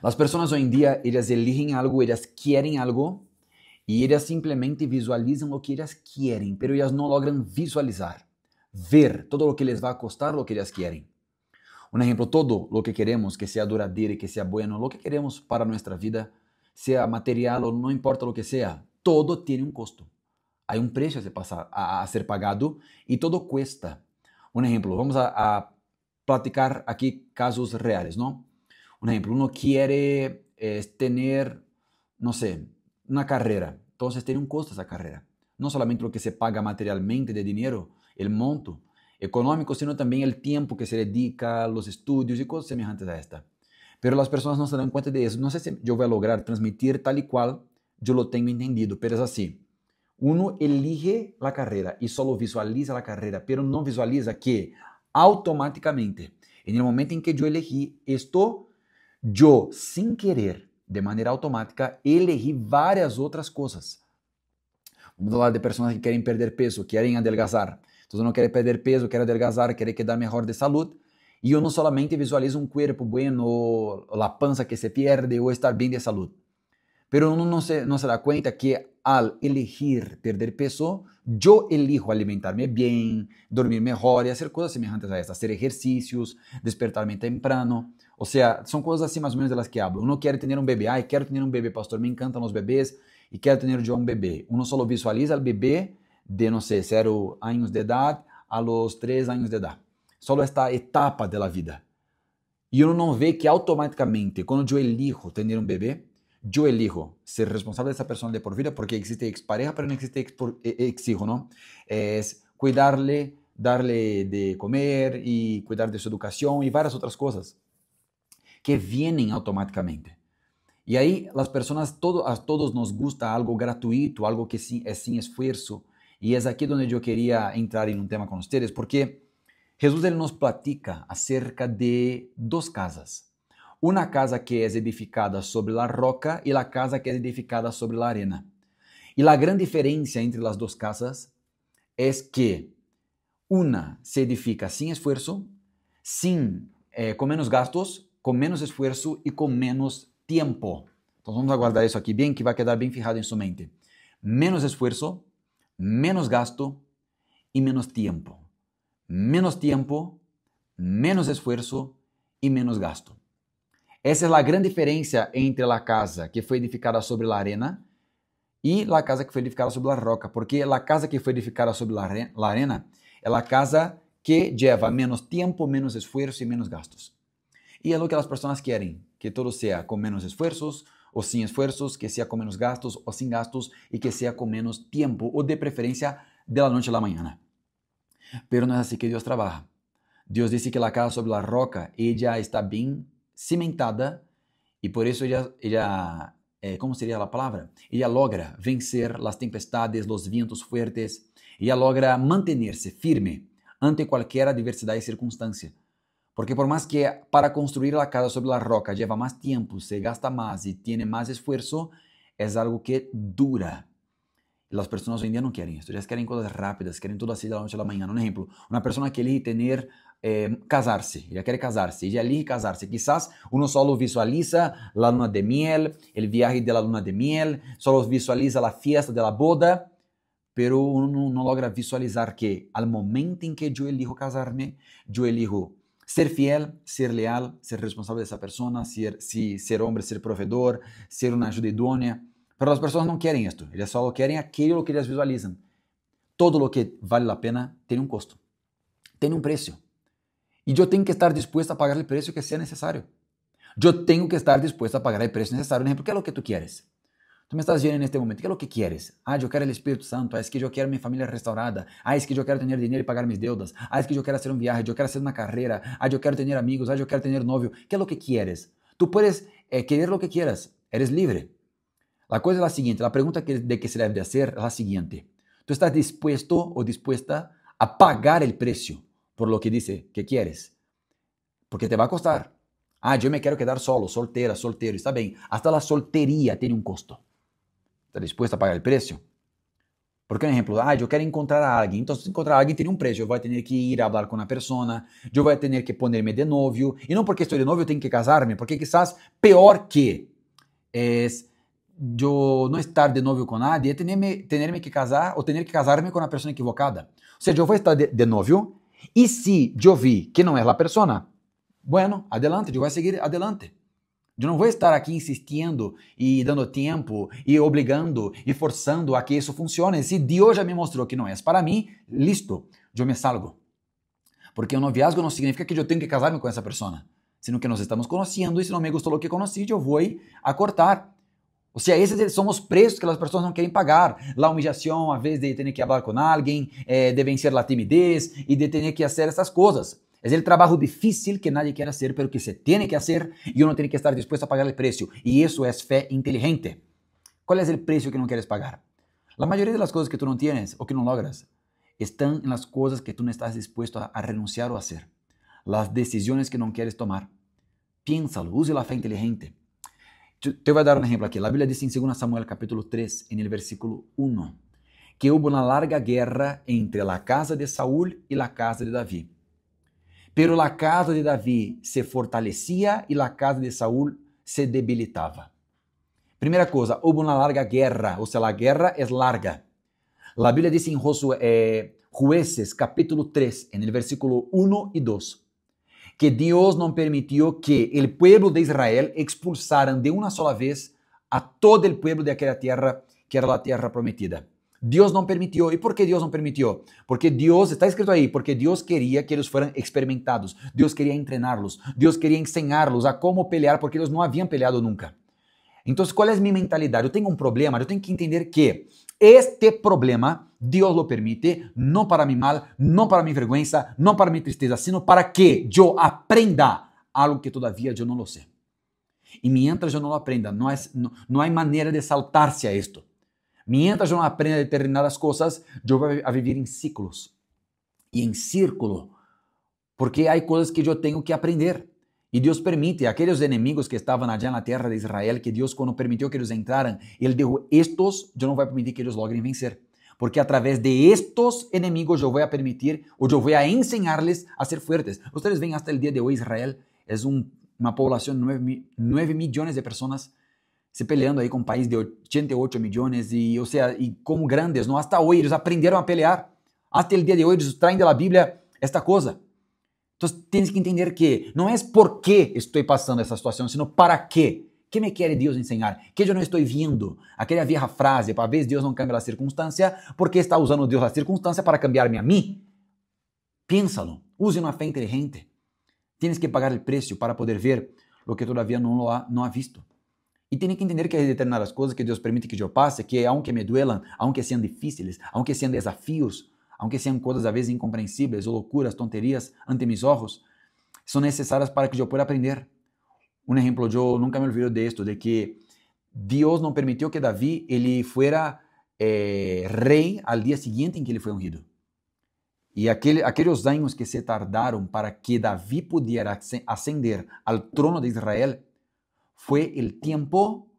As pessoas hoje em dia, elas eligen algo, elas querem algo e elas simplesmente visualizam o que elas querem, mas elas não logram visualizar, ver todo o que lhes vai custar o que elas querem. Um exemplo, todo o que queremos, que seja e que seja bueno, o que queremos para nossa vida, seja material ou não importa o que seja, todo tem um custo. Há um preço a ser, passar, a, ser pagado e todo cuesta. Um exemplo, vamos a, a platicar aqui casos reais, não? Un ejemplo, uno quiere tener, no sé, una carrera. Entonces tiene un costo esa carrera. No solamente lo que se paga materialmente de dinero, el monto económico, sino también el tiempo que se dedica, a los estudios y cosas semejantes a esta. Pero las personas no se dan cuenta de eso. No sé si yo voy a lograr transmitir tal y cual yo lo tengo entendido, pero es así. Uno elige la carrera y solo visualiza la carrera, pero no visualiza que automáticamente, en el momento en que yo elegí, esto Eu, sem querer, de maneira automática, elegi várias outras coisas. Vamos falar de pessoas que querem perder peso, querem adelgazar. Então, não querem perder peso, querem adelgazar, querem quedar melhor de saúde. E eu não solamente visualizo um corpo bueno, a pança que se perde ou estar bem de saúde. Pero uno no se, no se da cuenta que al elegir perder peso, yo elijo alimentarme bien, dormir mejor y hacer cosas semejantes a estas, hacer ejercicios, despertarme temprano. O sea, son cosas así más o menos de las que hablo. Uno quiere tener un bebé, ay, quiero tener un bebé, pastor, me encantan los bebés y quiero tener yo un bebé. Uno solo visualiza al bebé de, no sé, cero años de edad a los tres años de edad. Solo esta etapa de la vida. Y uno no ve que automáticamente, cuando yo elijo tener un bebé, yo elijo ser responsable de esa persona de por vida porque existe expareja, pero no existe e, ex hijo, ¿no? Es cuidarle, darle de comer y cuidar de su educación y varias otras cosas que vienen automáticamente. Y ahí las personas, todo, a todos nos gusta algo gratuito, algo que es sin esfuerzo. Y es aquí donde yo quería entrar en un tema con ustedes, porque Jesús él nos platica acerca de dos casas. Uma casa que é edificada sobre la roca e la casa que é edificada sobre la arena. E a grande diferença entre as duas casas é que uma se edifica sem esforço, sem, eh, com menos gastos, com menos esforço e com menos tempo. Então vamos aguardar isso aqui bem, que vai quedar bem fijado em sua mente. Menos esforço, menos gasto e menos tempo. Menos tempo, menos esforço e menos gasto. Essa é a grande diferença entre a casa que foi edificada sobre a arena e a casa que foi edificada sobre a roca, porque a casa que foi edificada sobre a arena é a casa que lleva menos tempo, menos esforço e menos gastos. E é o que as pessoas querem, que todo seja com menos esforços, ou sem esforços, que seja com menos gastos ou sem gastos e que seja com menos tempo, ou de preferência, de la noite a la mañana. Pero não é assim que Deus trabalha. Deus disse que a casa sobre a roca, ella está bem cimentada e por isso ela é, como seria a palavra la Ella logra vencer as tempestades, os vientos fuertes, ela logra mantenerse firme ante qualquer adversidade e circunstância, Porque por mais que para construir a casa sobre a roca lleva mais tempo, se gasta mais e tiene mais esforço, é algo que dura. As pessoas hoje em dia não querem isso, elas querem coisas rápidas, querem tudo assim de la à a la mañana. Un ejemplo, una persona que ele tem eh, casarse, ella quiere casarse, ella elige casarse. Quizás uno solo visualiza la luna de miel, el viaje de la luna de miel, solo visualiza la fiesta de la boda, pero uno no logra visualizar que al momento en que yo elijo casarme, yo elijo ser fiel, ser leal, ser responsable de esa persona, ser, sí, ser hombre, ser proveedor, ser una ayuda idónea. Pero las personas no quieren esto, ellas solo quieren aquello que ellas visualizan. Todo lo que vale la pena tiene un costo, tiene un precio. Y yo tengo que estar dispuesto a pagar el precio que sea necesario. Yo tengo que estar dispuesto a pagar el precio necesario. Por ejemplo, ¿qué es lo que tú quieres? Tú me estás viendo en este momento, ¿qué es lo que quieres? Ah, yo quiero el Espíritu Santo, ah, es que yo quiero mi familia restaurada, ah, es que yo quiero tener dinero y pagar mis deudas, ah, es que yo quiero hacer un viaje, yo quiero hacer una carrera, ah, yo quiero tener amigos, ah, yo quiero tener novio. ¿Qué es lo que quieres? Tú puedes eh, querer lo que quieras, eres libre. La cosa es la siguiente, la pregunta de que se debe hacer es la siguiente. ¿Tú estás dispuesto o dispuesta a pagar el precio? por lo que dice que quieres. Porque te va a costar. Ah, eu me quero quedar solo, soltera, solteiro. Está bem. Hasta a solteria tem um custo. Está disposta a pagar o preço? Porque, por exemplo, ah, eu quero encontrar a alguém. Então, encontrar a alguém, tem um preço. Eu vou ter que ir a falar com a pessoa. Eu vou ter que ponerme de novio. E não porque estou de novio, eu tenho que casar-me. Porque, quizás, pior que eu não estar de novio com nadie é ter-me ter que casar ou ter que casar-me com uma pessoa equivocada. Ou seja, eu vou estar de, de novio e se de vi que não é a persona, bueno, adelante, eu vou seguir adelante. Eu não vou estar aqui insistindo e dando tempo e obrigando e forçando a que isso funcione. Se Deus já me mostrou que não é para mim, listo, eu me salgo. Porque o noviazgo não significa que eu tenho que casar-me com essa pessoa, sino que nós estamos conhecendo e se não me gostou o que conheci, eu vou a cortar. Ou seja, esses são os preços que as pessoas não querem pagar. La humilhação, a vez de ter que hablar com alguém, eh, de vencer a timidez e de ter que fazer essas coisas. É o trabalho difícil que nadie quer fazer, pero que se tem que fazer e uno tem que estar dispuesto a pagar el preço. E isso es é fe inteligente. Qual é o preço que não quieres pagar? A maioria de las que tu não tienes ou que não logras estão nas coisas que tu não estás dispuesto a, a renunciar a fazer. As decisões que não quieres tomar. Piénsalo, use a fe inteligente. Te voy a dar un ejemplo aquí. La Biblia dice en 2 Samuel capítulo 3, en el versículo 1, que hubo una larga guerra entre la casa de Saúl y la casa de David. Pero la casa de David se fortalecía y la casa de Saúl se debilitaba. Primeira coisa, houve uma larga guerra, ou seja, a guerra é larga. A Bíblia diz em Josué, eh, Jueces, capítulo 3, no versículo 1 e 2, que Deus não permitiu que o povo de Israel expulsaram de uma só vez a todo o povo de aquela terra que era a terra prometida. Deus não permitiu. E por que Deus não permitiu? Porque Deus, está escrito aí, porque Deus queria que eles fossem experimentados. Deus queria treiná-los. Deus queria ensiná-los a como pelear, porque eles não haviam peleado nunca. Então, qual é a minha mentalidade? Eu tenho um problema, eu tenho que entender que este problema Dios lo permite, no para mi mal, no para mi vergüenza, no para mi tristeza, sino para que yo aprenda algo que todavía yo no lo sé. Y mientras yo no lo aprenda, no, es, é, no, no hay manera de saltarse a esto. Mientras yo no aprenda determinadas cosas, yo voy a vivir en ciclos y en círculo, porque hay cosas que yo tengo que aprender. E Deus permite, aqueles inimigos que estavam allá na terra de Israel, que Deus, quando permitiu que eles entraram, ele deu estes, eu não vou permitir que eles logrem vencer porque através de estos enemigos yo voy a permitir o yo voy a enseñarles a ser fuertes. Ustedes ven hasta el día de hoy Israel es un, una población 9, 9 millones de personas se peleando aí com um país de 88 milhões e, ou seja, e como grandes, não? Hasta hoje eles aprenderam a pelear. Até o dia de hoje eles traem da Bíblia esta coisa. Então, tienes que entender que não é por que estou passando essa situação, sino para quê que me quer Deus ensinar? Que eu não estou vendo? Aquela vieja frase, para vez Deus não cambia a circunstância, porque está usando Deus a circunstância para cambiar-me a mim? Pensa-lo. use uma fé inteligente. Tienes que pagar o preço para poder ver o que tu não não há visto. E tem que entender que há determinadas coisas que Deus permite que eu passe, que aunque me duelam, aunque sejam difíceis, aunque sejam desafios, aunque sejam coisas às vezes incompreensíveis ou loucuras, tonterias ante meus olhos, são necessárias para que eu possa aprender un ejemplo, yo nunca me olvido de esto, de que Dios no permitió que David ele fuera eh, rey al día siguiente en que ele fue ungido. E aquele, aqueles anos que se tardaram para que Davi pudiera ascender ao trono de Israel, foi o tempo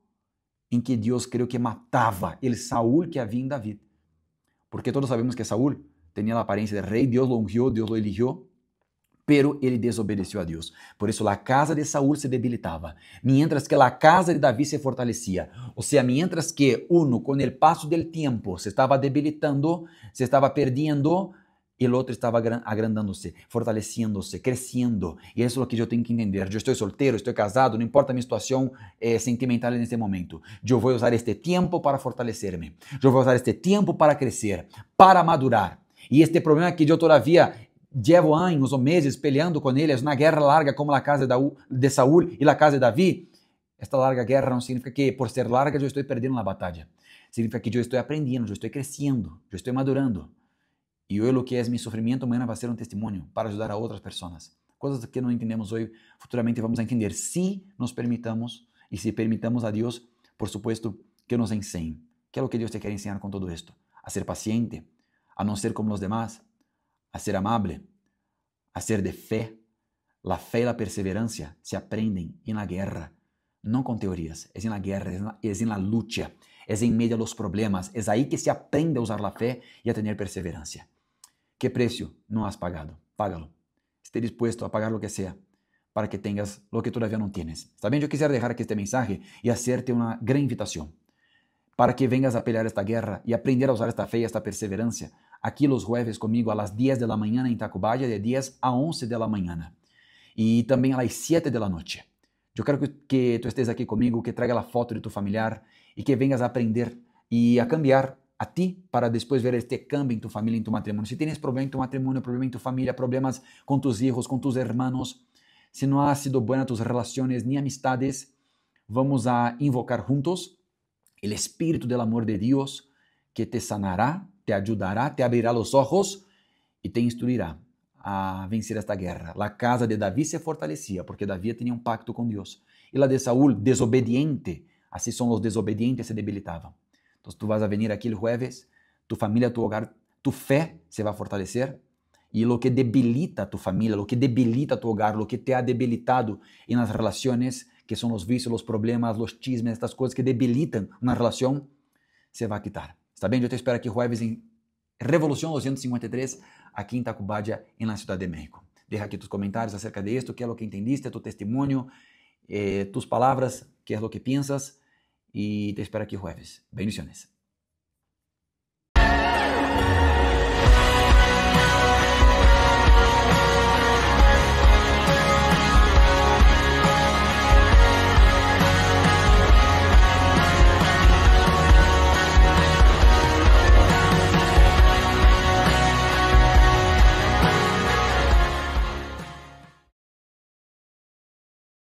em que Deus creio que matava el Saúl que havia em Davi. Porque todos sabemos que Saúl tinha a aparência de rei, Deus lo ungiu, Deus lo eligiu, pero ele desobedeceu a Deus. Por isso, a casa de Saul se debilitava, mientras que a casa de Davi se fortalecia. Ou seja, mientras que uno, com o passo del tempo, se estava debilitando, se estava perdendo, e o outro estava agrandando-se, fortalecendo-se, crescendo. E isso é o que eu tenho que entender. Eu estou solteiro, estou casado, não importa a minha situação eh, sentimental nesse momento. Eu vou usar este tempo para fortalecer-me. Eu vou usar este tempo para crescer, para madurar. E este problema que eu todavia Llevo anos ou meses peleando com eles na guerra larga como a casa de Saul e a casa de Davi. Esta larga guerra não significa que, por ser larga, eu estou perdendo a batalha. Significa que eu estou aprendendo, eu estou crescendo, eu estou madurando. E hoje, o que é meu sofrimento, amanhã vai ser um testemunho para ajudar a outras pessoas. Coisas que não entendemos hoje, futuramente vamos entender. Se nos permitamos e se permitamos a Deus, por supuesto, que nos ensine. Que é o que Deus te quer ensinar com todo isto? A ser paciente, a não ser como os demais, a ser amable, a ser de fé, La fé e la perseverança se aprendem em la guerra, não com teorias, é em la guerra, é em la é lucha, é em meio aos problemas, é aí que se aprende a usar la fé e a ter perseverança. Que preço não has pagado? Págalo. Esté disposto a pagar lo que sea para que tenhas lo que todavía não tienes. Está bem? Eu quisiera deixar aqui este mensagem e hacerte uma grande invitação para que venhas a pelear esta guerra e aprender a usar esta fé e esta perseverança aquí los jueves comigo a las 10 de la mañana en Tacubaya, de 10 a 11 de la mañana. Y también a las 7 de la noche. Yo quiero que, que tú estés aquí conmigo, que traiga la foto de tu familiar y que vengas a aprender y a cambiar a ti para depois ver este cambio em tu família, em tu matrimônio. Se tens problema em tu matrimônio, problema em tu família, problemas com tus hijos, com tus hermanos, se não ha sido buena tus relaciones ni amistades, vamos a invocar juntos el espírito del amor de Deus que te sanará te ajudará, te abrirá os ojos e te instruirá a vencer esta guerra. La casa de Davi se fortalecia, porque Davi tinha um pacto com Deus. E la de Saúl, desobediente, assim são os desobedientes, se debilitavam. Então, tu vas a venir aqui el jueves, tu família, tu hogar, tu fé se vai fortalecer. E o que debilita tu família, o que debilita tu hogar, o que te ha debilitado em nas relações, que são os vícios, os problemas, os chismes, estas coisas que debilitam uma relação, se vai quitar. Sabendo, tá eu te espero aqui jueves em Revolução 253, aqui em Tacubádia, na Cidade de México. Deja aqui tus comentários acerca de esto, que é o que entendiste, tu testemunho, eh, tus palavras, que é o que pensas, e te espero aqui jueves. Bendiciones.